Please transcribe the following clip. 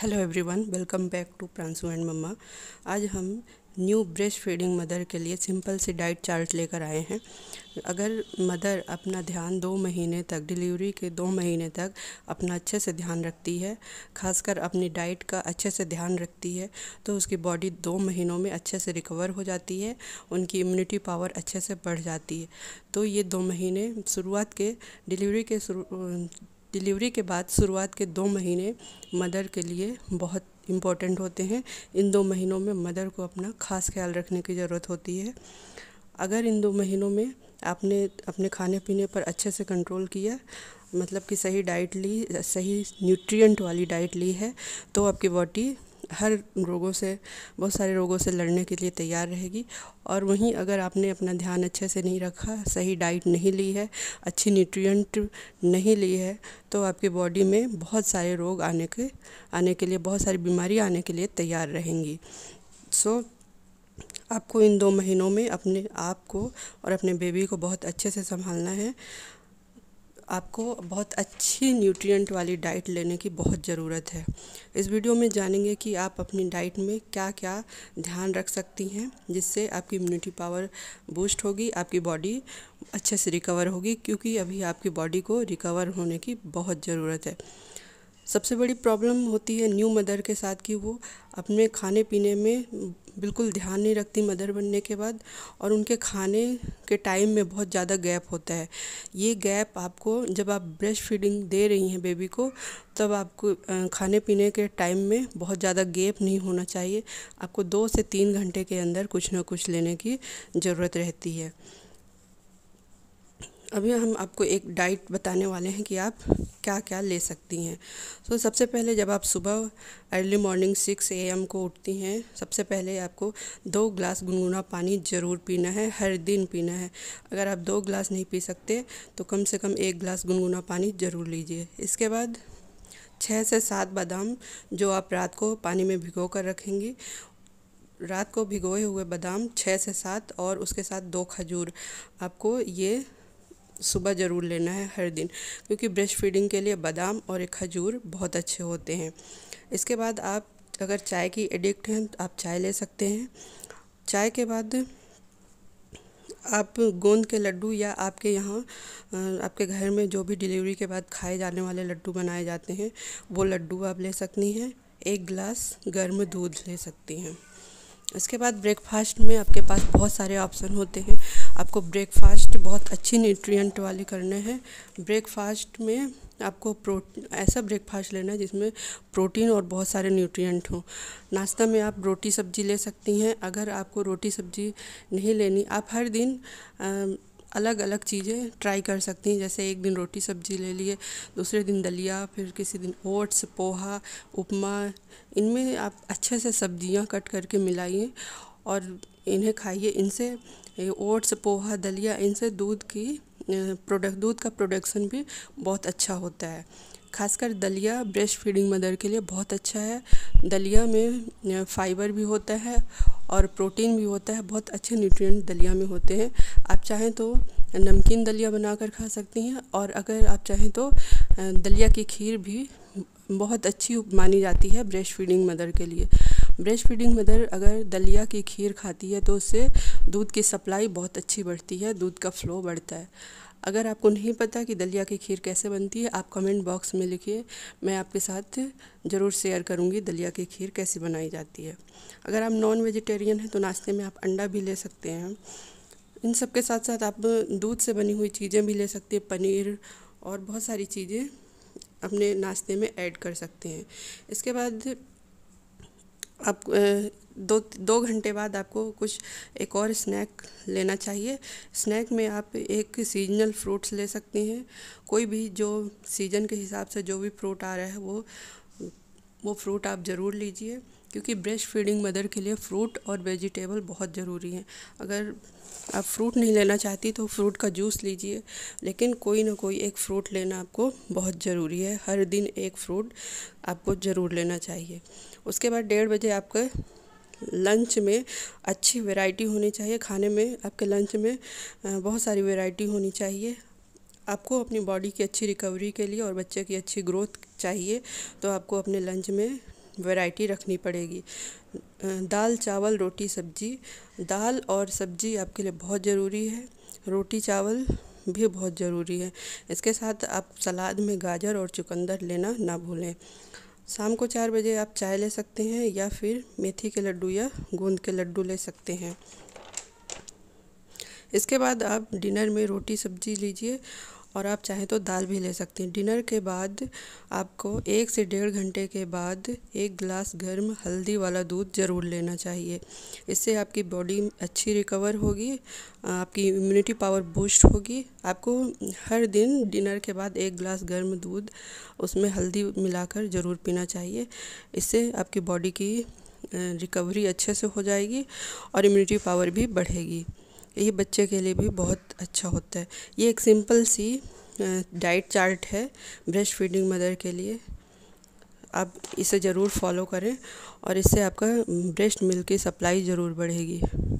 hello everyone welcome back to Pranshu and mamma आज हम new breast feeding mother के लिए सिंपल सी डाइट चार्ट लेकर आए हैं अगर मदर अपना ध्यान दो महीने तक डिलीवरी के दो महीने तक अपना अच्छे से ध्यान रखती है खासकर अपनी डाइट का अच्छे से ध्यान रखती है तो उसकी बॉडी दो महीनों में अच्छे से रिकवर हो जाती है उनकी इम्यूनिटी पावर अच्छे से बढ़ जाती है तो ये दो महीने शुरुआत के डिलीवरी के डिलीवरी के बाद शुरुआत के दो महीने मदर के लिए बहुत इम्पोर्टेंट होते हैं इन दो महीनों में मदर को अपना खास ख्याल रखने की ज़रूरत होती है अगर इन दो महीनों में आपने अपने खाने पीने पर अच्छे से कंट्रोल किया मतलब कि सही डाइट ली सही न्यूट्रिएंट वाली डाइट ली है तो आपकी बॉडी हर रोगों से बहुत सारे रोगों से लड़ने के लिए तैयार रहेगी और वहीं अगर आपने अपना ध्यान अच्छे से नहीं रखा सही डाइट नहीं ली है अच्छी न्यूट्रिएंट नहीं ली है तो आपकी बॉडी में बहुत सारे रोग आने के आने के लिए बहुत सारी बीमारी आने के लिए तैयार रहेंगी सो so, आपको इन दो महीनों में अपने आप को और अपने बेबी को बहुत अच्छे से संभालना है आपको बहुत अच्छी न्यूट्रिएंट वाली डाइट लेने की बहुत ज़रूरत है इस वीडियो में जानेंगे कि आप अपनी डाइट में क्या क्या ध्यान रख सकती हैं जिससे आपकी इम्यूनिटी पावर बूस्ट होगी आपकी बॉडी अच्छे से रिकवर होगी क्योंकि अभी आपकी बॉडी को रिकवर होने की बहुत ज़रूरत है सबसे बड़ी प्रॉब्लम होती है न्यू मदर के साथ कि वो अपने खाने पीने में बिल्कुल ध्यान नहीं रखती मदर बनने के बाद और उनके खाने के टाइम में बहुत ज़्यादा गैप होता है ये गैप आपको जब आप ब्रेस्ट फीडिंग दे रही हैं बेबी को तब आपको खाने पीने के टाइम में बहुत ज़्यादा गैप नहीं होना चाहिए आपको दो से तीन घंटे के अंदर कुछ ना कुछ लेने की ज़रूरत रहती है अभी हम आपको एक डाइट बताने वाले हैं कि आप क्या क्या ले सकती हैं सो तो so, सबसे पहले जब आप सुबह early morning six A M को उठती हैं सबसे पहले आपको दो ग्लास गुनगुना पानी ज़रूर पीना है हर दिन पीना है अगर आप दो ग्लास नहीं पी सकते तो कम से कम एक ग्लास गुनगुना पानी ज़रूर लीजिए इसके बाद छः से सात बादाम जो आप रात को पानी में भिगो कर रखेंगी रात को भिगोए हुए बादाम छः से सात और उसके साथ दो खजूर आपको ये सुबह ज़रूर लेना है हर दिन क्योंकि ब्रेस्ट फीडिंग के लिए बादाम और एक खजूर बहुत अच्छे होते हैं इसके बाद आप अगर चाय की एडिक्ट हैं तो आप चाय ले सकते हैं चाय के बाद आप गोंद के लड्डू या आपके यहाँ आपके घर में जो भी डिलीवरी के बाद खाए जाने वाले लड्डू बनाए जाते हैं वो लड्डू आप ले सकती हैं एक गिलास गर्म दूध ले सकती हैं इसके बाद ब्रेकफास्ट में आपके पास बहुत सारे ऑप्शन होते हैं आपको ब्रेकफास्ट बहुत अच्छी न्यूट्रिएंट वाले करने हैं ब्रेकफास्ट में आपको प्रो ऐसा ब्रेकफास्ट लेना है जिसमें प्रोटीन और बहुत सारे न्यूट्रिएंट हों नाश्ता में आप रोटी सब्जी ले सकती हैं अगर आपको रोटी सब्जी नहीं लेनी आप हर दिन आ, अलग अलग चीज़ें ट्राई कर सकती हैं जैसे एक दिन रोटी सब्जी ले लिए दूसरे दिन दलिया फिर किसी दिन ओट्स पोहा उपमा इनमें आप अच्छे से सब्जियां कट करके मिलाइए और इन्हें खाइए इनसे ओट्स पोहा दलिया इनसे दूध की प्रोडक्ट दूध का प्रोडक्शन भी बहुत अच्छा होता है खासकर दलिया ब्रेस्ट फीडिंग मदर के लिए बहुत अच्छा है दलिया में फाइबर भी होता है और प्रोटीन भी होता है बहुत अच्छे न्यूट्रिएंट दलिया में होते हैं आप चाहें तो नमकीन दलिया बनाकर खा सकती हैं और अगर आप चाहें तो दलिया की खीर भी बहुत अच्छी मानी जाती है ब्रेस्ट फीडिंग मदर के लिए ब्रेस्ट फीडिंग मदर अगर दलिया की खीर खाती है तो उससे दूध की सप्लाई बहुत अच्छी बढ़ती है दूध का फ्लो बढ़ता है अगर आपको नहीं पता कि दलिया की खीर कैसे बनती है आप कमेंट बॉक्स में लिखिए मैं आपके साथ ज़रूर शेयर करूँगी दलिया की खीर कैसे बनाई जाती है अगर आप नॉन वेजिटेरियन हैं तो नाश्ते में आप अंडा भी ले सकते हैं इन सब के साथ साथ आप दूध से बनी हुई चीज़ें भी ले सकते हैं पनीर और बहुत सारी चीज़ें अपने नाश्ते में ऐड कर सकते हैं इसके बाद आप दो दो घंटे बाद आपको कुछ एक और स्नैक लेना चाहिए स्नैक में आप एक सीजनल फ्रूट्स ले सकते हैं कोई भी जो सीज़न के हिसाब से जो भी फ्रूट आ रहा है वो वो फ्रूट आप ज़रूर लीजिए क्योंकि ब्रेस्ट फीडिंग मदर के लिए फ्रूट और वेजिटेबल बहुत ज़रूरी है अगर आप फ्रूट नहीं लेना चाहती तो फ्रूट का जूस लीजिए लेकिन कोई ना कोई एक फ़्रूट लेना आपको बहुत ज़रूरी है हर दिन एक फ्रूट आपको ज़रूर लेना चाहिए उसके बाद डेढ़ बजे आपके लंच में अच्छी वेराइटी होनी चाहिए खाने में आपके लंच में बहुत सारी वेराइटी होनी चाहिए आपको अपनी बॉडी की अच्छी रिकवरी के लिए और बच्चे की अच्छी ग्रोथ चाहिए तो आपको अपने लंच में वैरायटी रखनी पड़ेगी दाल चावल रोटी सब्जी दाल और सब्जी आपके लिए बहुत ज़रूरी है रोटी चावल भी बहुत ज़रूरी है इसके साथ आप सलाद में गाजर और चुकंदर लेना ना भूलें शाम को चार बजे आप चाय ले सकते हैं या फिर मेथी के लड्डू या गोंद के लड्डू ले सकते हैं इसके बाद आप डिनर में रोटी सब्जी लीजिए और आप चाहें तो दाल भी ले सकते हैं डिनर के बाद आपको एक से डेढ़ घंटे के बाद एक गिलास गर्म हल्दी वाला दूध ज़रूर लेना चाहिए इससे आपकी बॉडी अच्छी रिकवर होगी आपकी इम्यूनिटी पावर बूस्ट होगी आपको हर दिन डिनर के बाद एक गिलास गर्म दूध उसमें हल्दी मिलाकर ज़रूर पीना चाहिए इससे आपकी बॉडी की रिकवरी अच्छे से हो जाएगी और इम्यूनिटी पावर भी बढ़ेगी ये बच्चे के लिए भी बहुत अच्छा होता है ये एक सिंपल सी डाइट चार्ट है ब्रेस्ट फीडिंग मदर के लिए आप इसे ज़रूर फॉलो करें और इससे आपका ब्रेस्ट मिल्क की सप्लाई ज़रूर बढ़ेगी